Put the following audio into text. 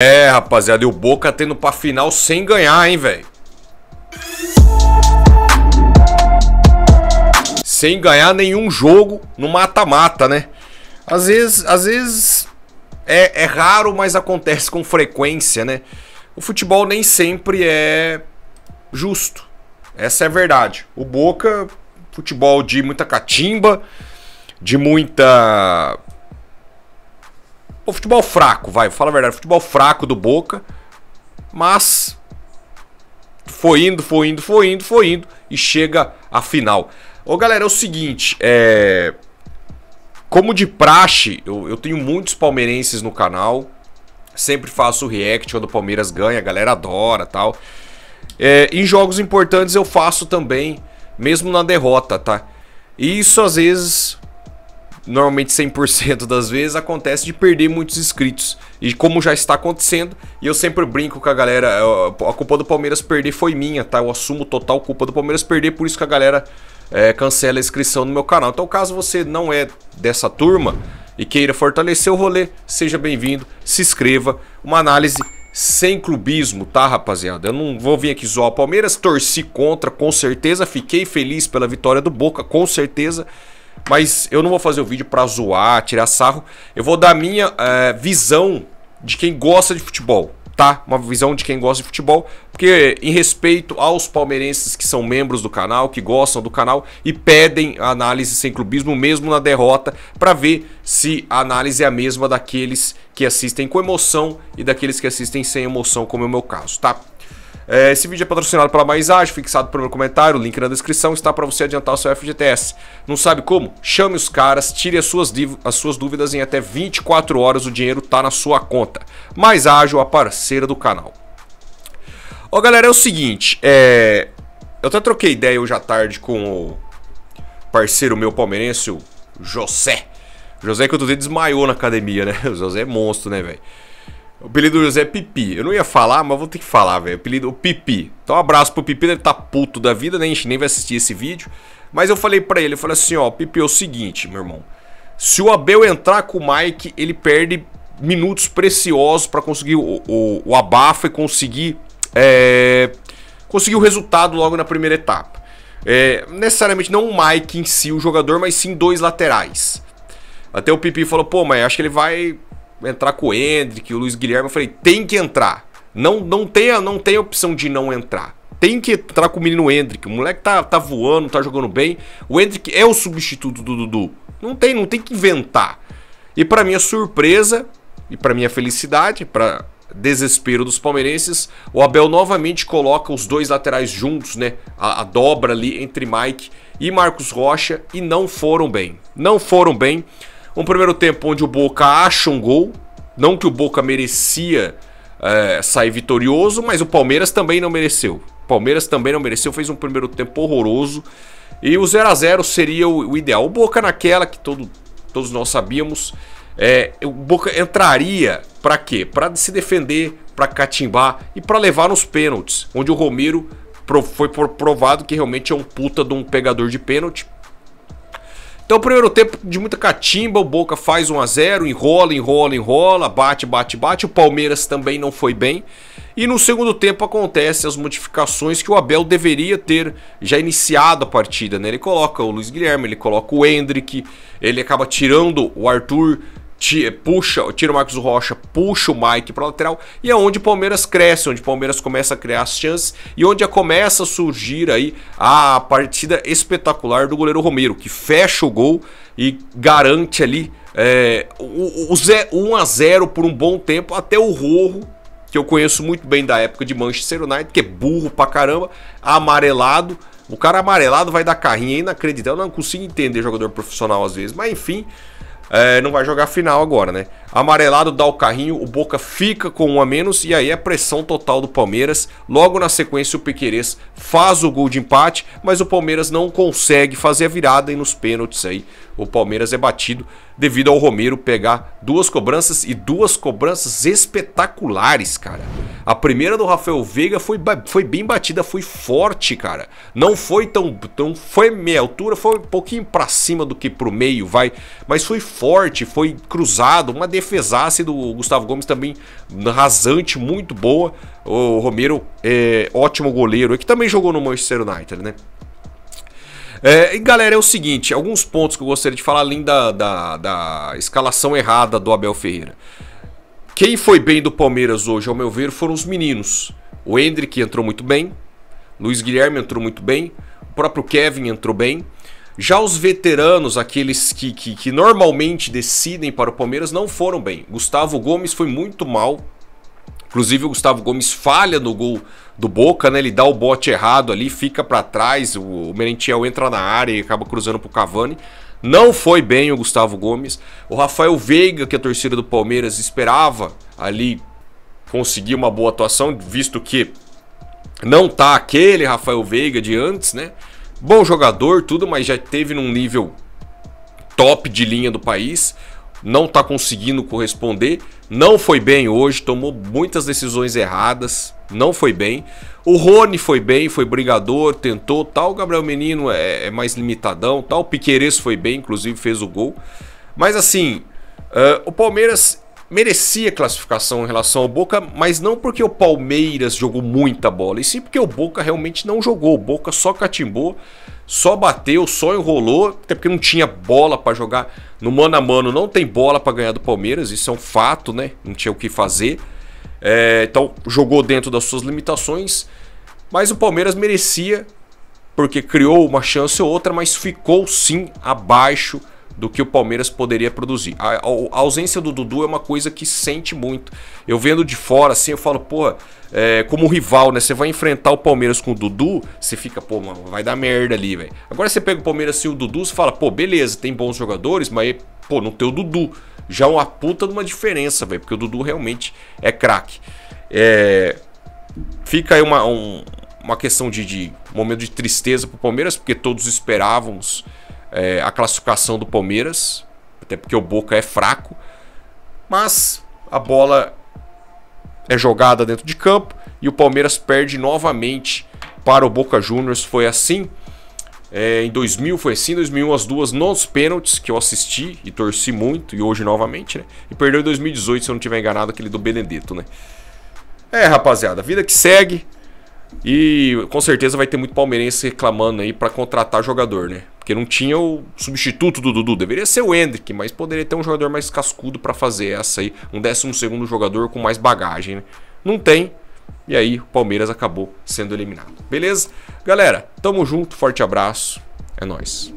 É, rapaziada, e o Boca tendo pra final sem ganhar, hein, velho? Sem ganhar nenhum jogo no mata-mata, né? Às vezes, às vezes é, é, raro, mas acontece com frequência, né? O futebol nem sempre é justo. Essa é a verdade. O Boca, futebol de muita catimba, de muita o futebol fraco, vai, fala a verdade, futebol fraco do Boca, mas foi indo, foi indo, foi indo, foi indo e chega a final. Ô galera, é o seguinte, é... como de praxe, eu, eu tenho muitos palmeirenses no canal, sempre faço react quando o Palmeiras ganha, a galera adora tal. É, em jogos importantes eu faço também, mesmo na derrota, tá? E isso às vezes normalmente 100% das vezes, acontece de perder muitos inscritos. E como já está acontecendo, e eu sempre brinco com a galera, é, a culpa do Palmeiras perder foi minha, tá? Eu assumo total culpa do Palmeiras perder, por isso que a galera é, cancela a inscrição no meu canal. Então, caso você não é dessa turma e queira fortalecer o rolê, seja bem-vindo, se inscreva. Uma análise sem clubismo, tá, rapaziada? Eu não vou vir aqui zoar o Palmeiras, torci contra, com certeza, fiquei feliz pela vitória do Boca, com certeza. Mas eu não vou fazer o vídeo pra zoar, tirar sarro. Eu vou dar a minha é, visão de quem gosta de futebol, tá? Uma visão de quem gosta de futebol. Porque em respeito aos palmeirenses que são membros do canal, que gostam do canal e pedem análise sem clubismo, mesmo na derrota, para ver se a análise é a mesma daqueles que assistem com emoção e daqueles que assistem sem emoção, como é o meu caso, tá? É, esse vídeo é patrocinado pela Mais Ágil, fixado pelo meu comentário, o link na descrição está para você adiantar o seu FGTS. Não sabe como? Chame os caras, tire as suas, as suas dúvidas em até 24 horas, o dinheiro tá na sua conta. Mais Ágil, a parceira do canal. Ó, galera, é o seguinte, é... eu até troquei ideia hoje à tarde com o parceiro meu palmeirense, o José. José que outro dia desmaiou na academia, né? O José é monstro, né, velho? O apelido do José é Pipi. Eu não ia falar, mas vou ter que falar, velho. O apelido o Pipi. Então, um abraço pro Pipi, né? ele tá puto da vida, nem, né? nem vai assistir esse vídeo. Mas eu falei para ele, eu falei assim, ó, Pipi, é o seguinte, meu irmão. Se o Abel entrar com o Mike, ele perde minutos preciosos para conseguir o, o, o abafa e conseguir, é, conseguir o resultado logo na primeira etapa. É, necessariamente não o Mike em si, o jogador, mas sim dois laterais. Até o Pipi falou, pô, mas acho que ele vai entrar com o Hendrick, o Luiz Guilherme. Eu falei, tem que entrar. Não, não, tem, não tem opção de não entrar. Tem que entrar com o menino Hendrick. O moleque tá, tá voando, tá jogando bem. O Hendrick é o substituto do Dudu. Não tem, não tem que inventar. E para minha surpresa, e para minha felicidade, para desespero dos palmeirenses, o Abel novamente coloca os dois laterais juntos, né? A, a, dobra ali entre Mike e Marcos Rocha e não foram bem. Não foram bem. Um primeiro tempo onde o Boca acha um gol. Não que o Boca merecia é, sair vitorioso, mas o Palmeiras também não mereceu. O Palmeiras também não mereceu, fez um primeiro tempo horroroso. E o 0 a 0 seria o, o ideal. O Boca naquela que todo, todos nós sabíamos. É, o Boca entraria para quê? Para se defender, para catimbar e para levar nos pênaltis, onde o Romero foi provado que realmente é um puta de um pegador de pênalti. Então, primeiro tempo de muita catimba, o Boca faz 1 a 0 enrola, enrola, enrola, bate, bate, bate. O Palmeiras também não foi bem. E no segundo tempo acontecem as modificações que o Abel deveria ter já iniciado a partida, né? Ele coloca o Luiz Guilherme, ele coloca o Hendrick, ele acaba tirando o Arthur, tira, puxa, tira o Marcos Rocha, puxa o Mike para lateral e é onde o Palmeiras cresce, onde o Palmeiras começa a criar as chances e onde começa a surgir aí a partida espetacular do goleiro Romero, que fecha o gol e garante ali é, o, o, o 1 a 0 por um bom tempo até o Rorro que eu conheço muito bem da época de Manchester United, que é burro pra caramba, amarelado, o cara amarelado vai dar carrinho, é inacreditável. Eu não consigo entender jogador profissional às vezes. Mas enfim, é, não vai jogar final agora, né? Amarelado dá o carrinho, o Boca fica com um a menos e aí é pressão total do Palmeiras. Logo na sequência o Piquerez faz o gol de empate, mas o Palmeiras não consegue fazer a virada e nos pênaltis aí o Palmeiras é batido devido ao Romero pegar duas cobranças e duas cobranças espetaculares, cara. A primeira do Rafael Veiga foi, foi bem batida, foi forte, cara. Não foi tão, tão. Foi meia altura, foi um pouquinho pra cima do que pro meio, vai. Mas foi forte, foi cruzado. Uma defesasse do Gustavo Gomes também rasante, muito boa. O Romero é ótimo goleiro, é que também jogou no Manchester United, né? É, e galera, é o seguinte: alguns pontos que eu gostaria de falar, além da, da, da escalação errada do Abel Ferreira. Quem foi bem do Palmeiras hoje, ao meu ver, foram os meninos. O Hendrick entrou muito bem, Luiz Guilherme entrou muito bem, o próprio Kevin entrou bem. Já os veteranos, aqueles que, que, que normalmente decidem para o Palmeiras, não foram bem. Gustavo Gomes foi muito mal, Inclusive o Gustavo Gomes falha no gol do Boca, né? Ele dá o bote errado ali, fica para trás, o, Merentiel entra na área e acaba cruzando pro Cavani. Não foi bem o Gustavo Gomes. O Rafael Veiga, que a torcida do Palmeiras esperava ali conseguir uma boa atuação, visto que não tá aquele Rafael Veiga de antes, né? Bom jogador, tudo, mas já teve num nível top de linha do país. Não tá conseguindo corresponder não foi bem hoje, tomou muitas decisões erradas, não foi bem. O Rony foi bem, foi brigador, tentou, tal. O Gabriel Menino é, é mais limitadão, tal. O Piqueires foi bem, inclusive fez o gol. Mas assim, uh, o Palmeiras merecia classificação em relação ao Boca, mas não porque o Palmeiras jogou muita bola, e sim porque o Boca realmente não jogou. O Boca só catimbou, só bateu, só enrolou, até porque não tinha bola para jogar. No mano a mano não tem bola para ganhar do Palmeiras, isso é um fato, né? Não tinha o que fazer. É, então jogou dentro das suas limitações, mas o Palmeiras merecia porque criou uma chance ou outra, mas ficou sim abaixo do que o Palmeiras poderia produzir. A, a, a ausência do Dudu é uma coisa que sente muito. Eu vendo de fora, assim, eu falo, pô, é, como rival, né? Você vai enfrentar o Palmeiras com o Dudu, você fica, pô, mano, vai dar merda ali, velho. Agora você pega o Palmeiras sem o Dudu, você fala, pô, beleza, tem bons jogadores, mas, pô, não tem o Dudu. Já é uma puta de uma diferença, velho, porque o Dudu realmente é craque. É, fica aí uma, um, uma questão de, de momento de tristeza pro Palmeiras, porque todos esperávamos é, a classificação do Palmeiras, até porque o Boca é fraco, mas a bola é jogada dentro de campo e o Palmeiras perde novamente para o Boca Juniors. Foi assim é, em 2000, foi assim. Em 2001, as duas nos pênaltis que eu assisti e torci muito, e hoje novamente, né? E perdeu em 2018, se eu não tiver enganado, aquele do Benedetto, né? É, rapaziada, vida que segue. E com certeza vai ter muito palmeirense reclamando aí para contratar jogador, né? porque não tinha o substituto do Dudu. Deveria ser o Hendrick, mas poderia ter um jogador mais cascudo para fazer essa aí, um 12 segundo jogador com mais bagagem, né? Não tem. E aí o Palmeiras acabou sendo eliminado. Beleza? Galera, tamo junto, forte abraço. É nós.